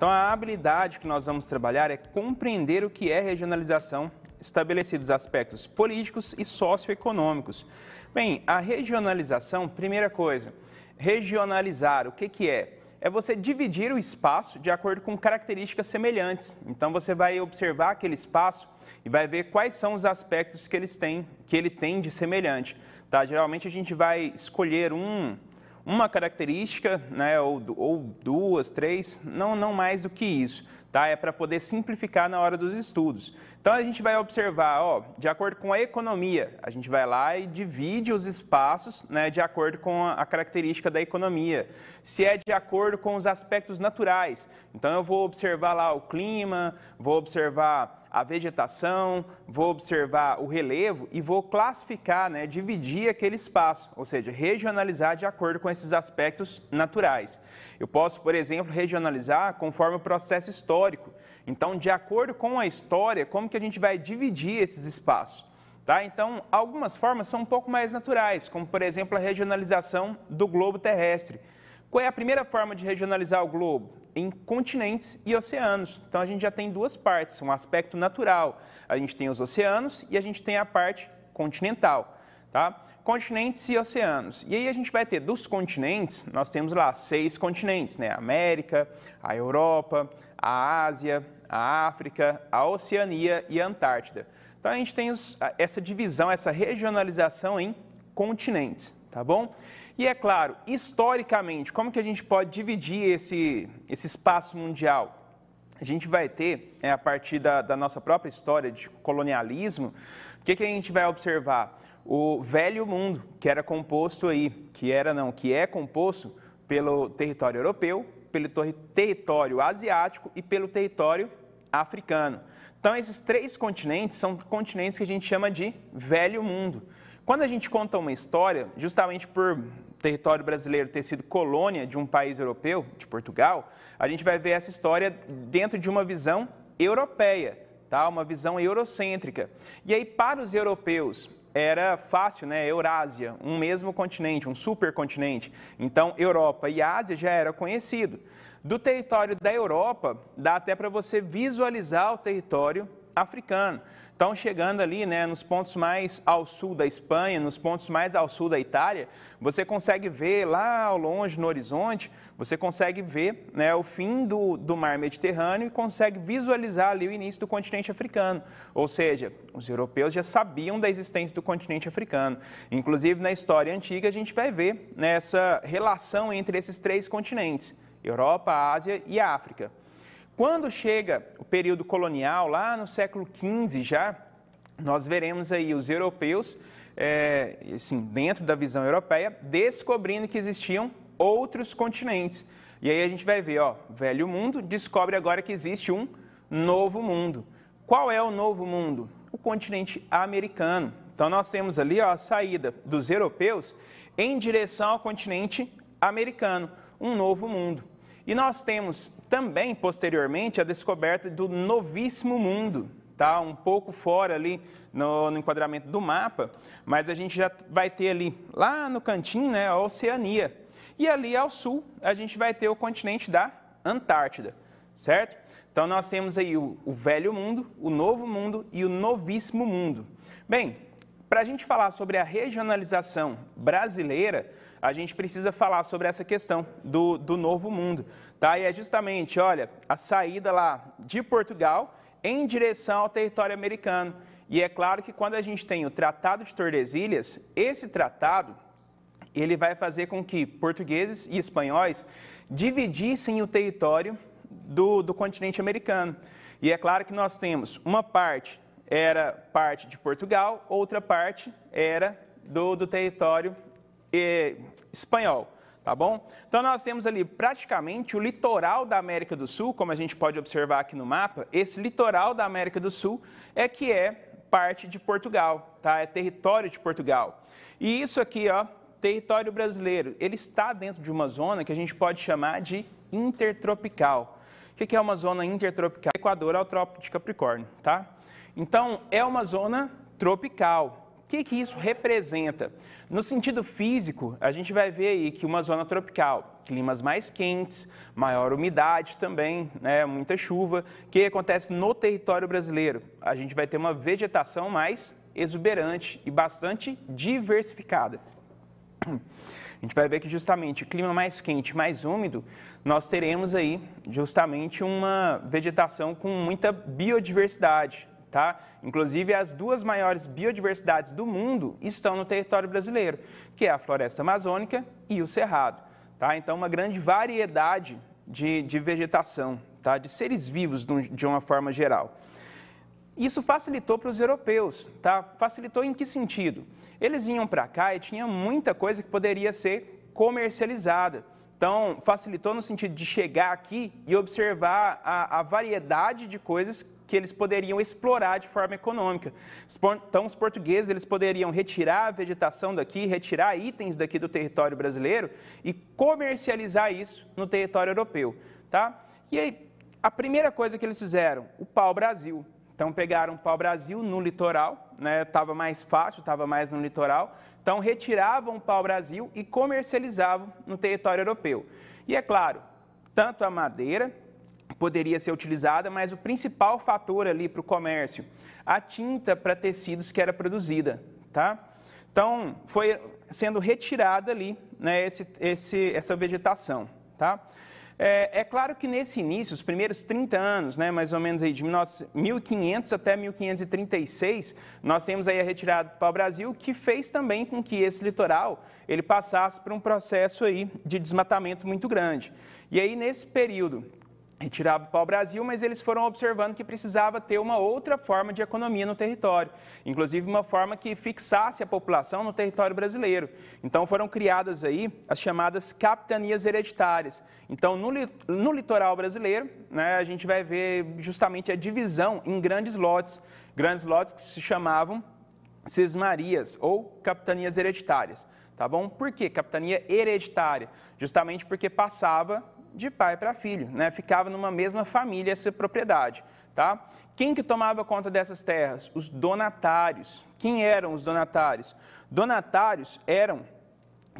Então, a habilidade que nós vamos trabalhar é compreender o que é regionalização, estabelecidos aspectos políticos e socioeconômicos. Bem, a regionalização, primeira coisa, regionalizar, o que, que é? É você dividir o espaço de acordo com características semelhantes. Então, você vai observar aquele espaço e vai ver quais são os aspectos que, eles têm, que ele tem de semelhante. Tá? Geralmente, a gente vai escolher um uma característica, né, ou, ou duas, três, não, não mais do que isso tá? É para poder simplificar na hora dos estudos. Então a gente vai observar, ó, de acordo com a economia, a gente vai lá e divide os espaços, né, de acordo com a característica da economia. Se é de acordo com os aspectos naturais, então eu vou observar lá o clima, vou observar a vegetação, vou observar o relevo e vou classificar, né, dividir aquele espaço, ou seja, regionalizar de acordo com esses aspectos naturais. Eu posso, por exemplo, regionalizar conforme o processo histórico histórico. Então, de acordo com a história, como que a gente vai dividir esses espaços? Tá? Então, algumas formas são um pouco mais naturais, como, por exemplo, a regionalização do globo terrestre. Qual é a primeira forma de regionalizar o globo? Em continentes e oceanos. Então, a gente já tem duas partes, um aspecto natural. A gente tem os oceanos e a gente tem a parte continental. Tá? Continentes e oceanos. E aí a gente vai ter dos continentes, nós temos lá seis continentes, né? América, a Europa, a Ásia, a África, a Oceania e a Antártida. Então a gente tem essa divisão, essa regionalização em continentes, tá bom? E é claro, historicamente, como que a gente pode dividir esse, esse espaço mundial? A gente vai ter, é, a partir da, da nossa própria história de colonialismo, o que, que a gente vai observar? O velho mundo, que era composto aí, que era não, que é composto pelo território europeu, pelo ter território asiático e pelo território africano. Então, esses três continentes são continentes que a gente chama de velho mundo. Quando a gente conta uma história, justamente por território brasileiro ter sido colônia de um país europeu, de Portugal, a gente vai ver essa história dentro de uma visão europeia, tá? uma visão eurocêntrica. E aí, para os europeus, era fácil, né? Eurásia, um mesmo continente, um supercontinente. Então, Europa e Ásia já era conhecido. Do território da Europa, dá até para você visualizar o território africano estão chegando ali, né, nos pontos mais ao sul da Espanha, nos pontos mais ao sul da Itália, você consegue ver lá ao longe no horizonte, você consegue ver né, o fim do, do mar Mediterrâneo e consegue visualizar ali o início do continente africano. Ou seja, os europeus já sabiam da existência do continente africano. Inclusive, na história antiga, a gente vai ver nessa né, essa relação entre esses três continentes. Europa, Ásia e África. Quando chega o período colonial, lá no século XV já, nós veremos aí os europeus, é, assim, dentro da visão europeia, descobrindo que existiam outros continentes. E aí a gente vai ver, ó, velho mundo descobre agora que existe um novo mundo. Qual é o novo mundo? O continente americano. Então nós temos ali ó, a saída dos europeus em direção ao continente americano, um novo mundo. E nós temos também, posteriormente, a descoberta do novíssimo mundo, tá? um pouco fora ali no, no, enquadramento do mapa, mas a gente já vai ter ali, lá no cantinho, né, a Oceania. E ali ao sul, a gente vai ter o continente da Antártida, certo? Então nós temos aí o, o velho mundo, o novo mundo e o novíssimo mundo. Bem, para a gente falar sobre a regionalização brasileira, a gente precisa falar sobre essa questão do, do novo mundo. Tá? E é justamente, olha, a saída lá de Portugal em direção ao território americano. E é claro que quando a gente tem o Tratado de Tordesilhas, esse tratado ele vai fazer com que portugueses e espanhóis dividissem o território do, do continente americano. E é claro que nós temos uma parte era parte de Portugal, outra parte era do, do território eh, espanhol, tá bom? Então nós temos ali praticamente o litoral da América do Sul, como a gente pode observar aqui no mapa, esse litoral da América do Sul é que é parte de Portugal, tá? É território de Portugal. E isso aqui, ó, território brasileiro, ele está dentro de uma zona que a gente pode chamar de intertropical. O que é uma zona intertropical? Equador ao Trópico de Capricórnio, tá? Então, é uma zona tropical, que, que isso representa? No sentido físico, a gente vai ver aí que uma zona tropical, climas mais quentes, maior umidade também, né, muita chuva, o que acontece no território brasileiro? A gente vai ter uma vegetação mais exuberante e bastante diversificada. A gente vai ver que justamente clima mais quente, mais úmido, nós teremos aí justamente uma vegetação com muita biodiversidade, tá? Inclusive, as duas maiores biodiversidades do mundo estão no território brasileiro, que é a floresta amazônica e o cerrado, tá? Então, uma grande variedade de, de vegetação, tá? De seres vivos de uma forma geral. Isso facilitou para os europeus, tá? Facilitou em que sentido? Eles vinham para cá e tinha muita coisa que poderia ser comercializada. Então, facilitou no sentido de chegar aqui e observar a, a variedade de coisas que eles poderiam explorar de forma econômica. Então, os portugueses eles poderiam retirar a vegetação daqui, retirar itens daqui do território brasileiro e comercializar isso no território europeu, tá? E aí, a primeira coisa que eles fizeram, o pau-brasil. Então, pegaram o pau-brasil no litoral, né? Estava mais fácil, estava mais no litoral. Então, retiravam o pau-brasil e comercializavam no território europeu. E é claro, tanto a madeira poderia ser utilizada, mas o principal fator ali para o comércio, a tinta para tecidos que era produzida, tá? Então, foi sendo retirada ali né, esse, esse, essa vegetação, tá? É, é, claro que nesse início, os primeiros 30 anos, né, mais ou menos aí de 1500 até 1536, nós temos aí a retirada para o Brasil, que fez também com que esse litoral ele passasse por um processo aí de desmatamento muito grande. E aí nesse período retirava o pau-brasil, mas eles foram observando que precisava ter uma outra forma de economia no território, inclusive uma forma que fixasse a população no território brasileiro. Então foram criadas aí as chamadas capitanias hereditárias. Então no, no litoral brasileiro, né, a gente vai ver justamente a divisão em grandes lotes, grandes lotes que se chamavam cismarias ou capitanias hereditárias tá bom? Por que capitania hereditária? Justamente porque passava de pai para filho, né? Ficava numa mesma família essa propriedade, tá? Quem que tomava conta dessas terras? Os donatários. Quem eram os donatários? Donatários eram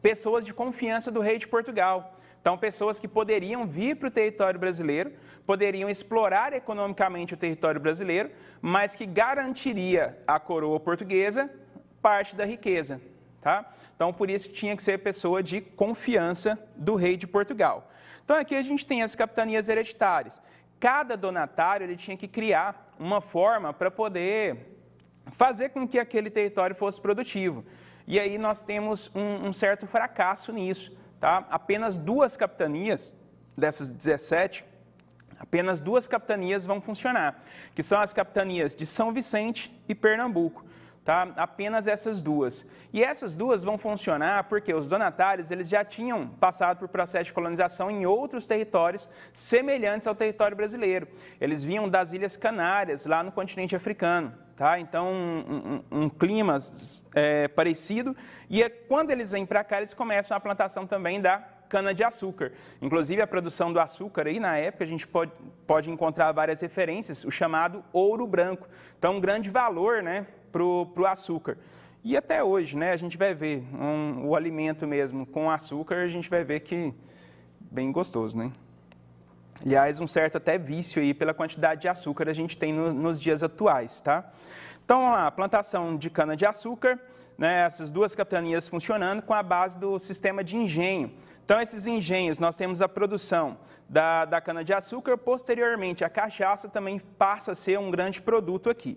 pessoas de confiança do rei de Portugal. Então, pessoas que poderiam vir para o território brasileiro, poderiam explorar economicamente o território brasileiro, mas que garantiria à coroa portuguesa parte da riqueza tá? Então, por isso tinha que ser pessoa de confiança do rei de Portugal. Então, aqui a gente tem as capitanias hereditárias. Cada donatário ele tinha que criar uma forma para poder fazer com que aquele território fosse produtivo. E aí nós temos um, um certo fracasso nisso, tá? Apenas duas capitanias dessas 17 Apenas duas capitanias vão funcionar, que são as capitanias de São Vicente e Pernambuco tá? Apenas essas duas. E essas duas vão funcionar porque os donatários eles já tinham passado por processo de colonização em outros territórios semelhantes ao território brasileiro. Eles vinham das Ilhas Canárias, lá no continente africano. Tá? Então, um, um, um clima é, parecido. E é, quando eles vêm para cá, eles começam a plantação também da cana-de-açúcar. Inclusive, a produção do açúcar, aí, na época, a gente pode, pode encontrar várias referências, o chamado ouro branco. Então, um grande valor né, para o açúcar. E até hoje, né, a gente vai ver um, o alimento mesmo com açúcar, a gente vai ver que bem gostoso, né? Aliás, um certo até vício aí pela quantidade de açúcar a gente tem no, nos dias atuais, tá? Então, vamos lá, plantação de cana-de-açúcar, né, essas duas capitanias funcionando com a base do sistema de engenho. Então, esses engenhos, nós temos a produção da, da cana-de-açúcar, posteriormente a cachaça também passa a ser um grande produto aqui.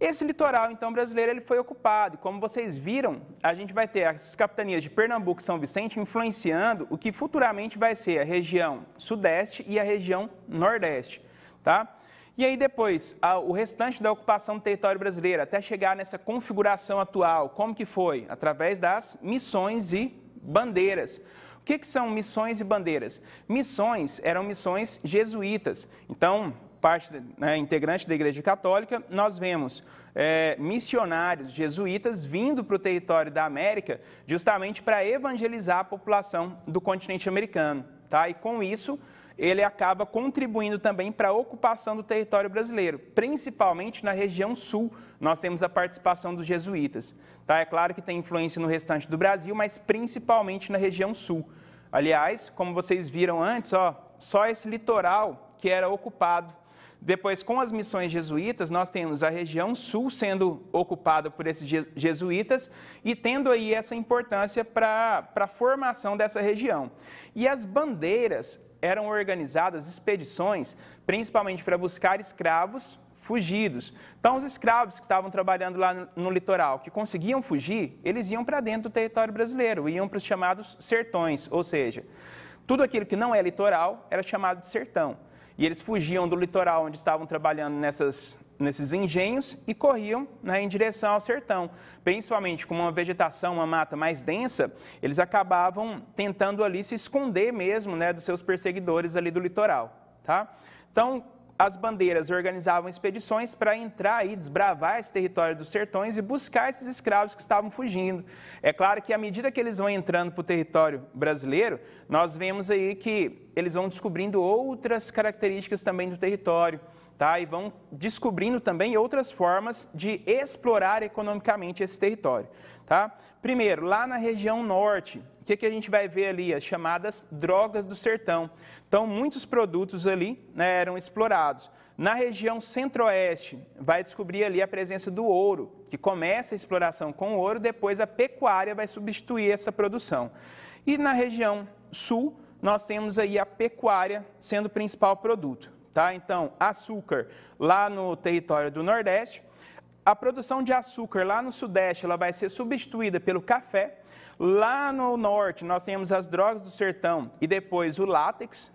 Esse litoral, então, brasileiro, ele foi ocupado. Como vocês viram, a gente vai ter as capitanias de Pernambuco e São Vicente influenciando o que futuramente vai ser a região sudeste e a região nordeste, tá? E aí depois, o restante da ocupação do território brasileiro, até chegar nessa configuração atual, como que foi? Através das missões e bandeiras. O que, que são missões e bandeiras? Missões eram missões jesuítas. Então, parte né, integrante da Igreja Católica, nós vemos é, missionários jesuítas vindo para o território da América justamente para evangelizar a população do continente americano. Tá? E com isso, ele acaba contribuindo também para a ocupação do território brasileiro, principalmente na região sul. Nós temos a participação dos jesuítas. Tá? É claro que tem influência no restante do Brasil, mas principalmente na região sul. Aliás, como vocês viram antes, ó, só esse litoral que era ocupado depois, com as missões jesuítas, nós temos a região sul sendo ocupada por esses jesuítas e tendo aí essa importância para a formação dessa região. E as bandeiras eram organizadas expedições, principalmente para buscar escravos fugidos. Então, os escravos que estavam trabalhando lá no litoral, que conseguiam fugir, eles iam para dentro do território brasileiro, iam para os chamados sertões, ou seja, tudo aquilo que não é litoral era chamado de sertão. E eles fugiam do litoral onde estavam trabalhando nessas, nesses engenhos e corriam né, em direção ao sertão. Principalmente com uma vegetação, uma mata mais densa, eles acabavam tentando ali se esconder mesmo né, dos seus perseguidores ali do litoral. Tá? Então, as bandeiras organizavam expedições para entrar e desbravar esse território dos sertões e buscar esses escravos que estavam fugindo. É claro que à medida que eles vão entrando para o território brasileiro, nós vemos aí que eles vão descobrindo outras características também do território tá? E vão descobrindo também outras formas de explorar economicamente esse território, tá? Primeiro, lá na região norte, o que, que a gente vai ver ali? As chamadas drogas do sertão. Então, muitos produtos ali né, eram explorados. Na região centro-oeste, vai descobrir ali a presença do ouro, que começa a exploração com o ouro, depois a pecuária vai substituir essa produção. E na região sul, nós temos aí a pecuária sendo o principal produto. Tá? Então, açúcar lá no território do Nordeste, a produção de açúcar lá no Sudeste ela vai ser substituída pelo café. Lá no Norte nós temos as drogas do sertão e depois o látex.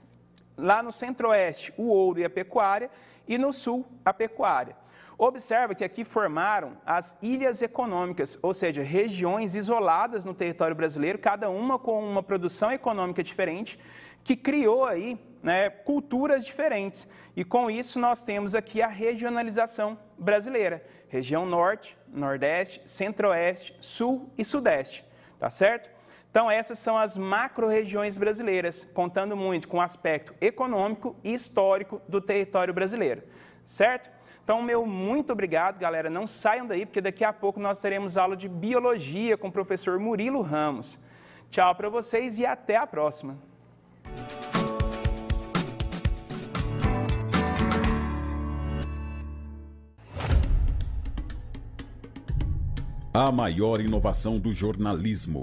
Lá no Centro-Oeste o ouro e a pecuária e no Sul a pecuária. Observa que aqui formaram as ilhas econômicas, ou seja, regiões isoladas no território brasileiro, cada uma com uma produção econômica diferente, que criou aí né, culturas diferentes. E com isso nós temos aqui a regionalização brasileira: região norte, nordeste, centro-oeste, sul e sudeste. Tá certo? Então, essas são as macro-regiões brasileiras, contando muito com o aspecto econômico e histórico do território brasileiro, certo? Então, meu muito obrigado, galera. Não saiam daí, porque daqui a pouco nós teremos aula de biologia com o professor Murilo Ramos. Tchau para vocês e até a próxima. a maior inovação do jornalismo.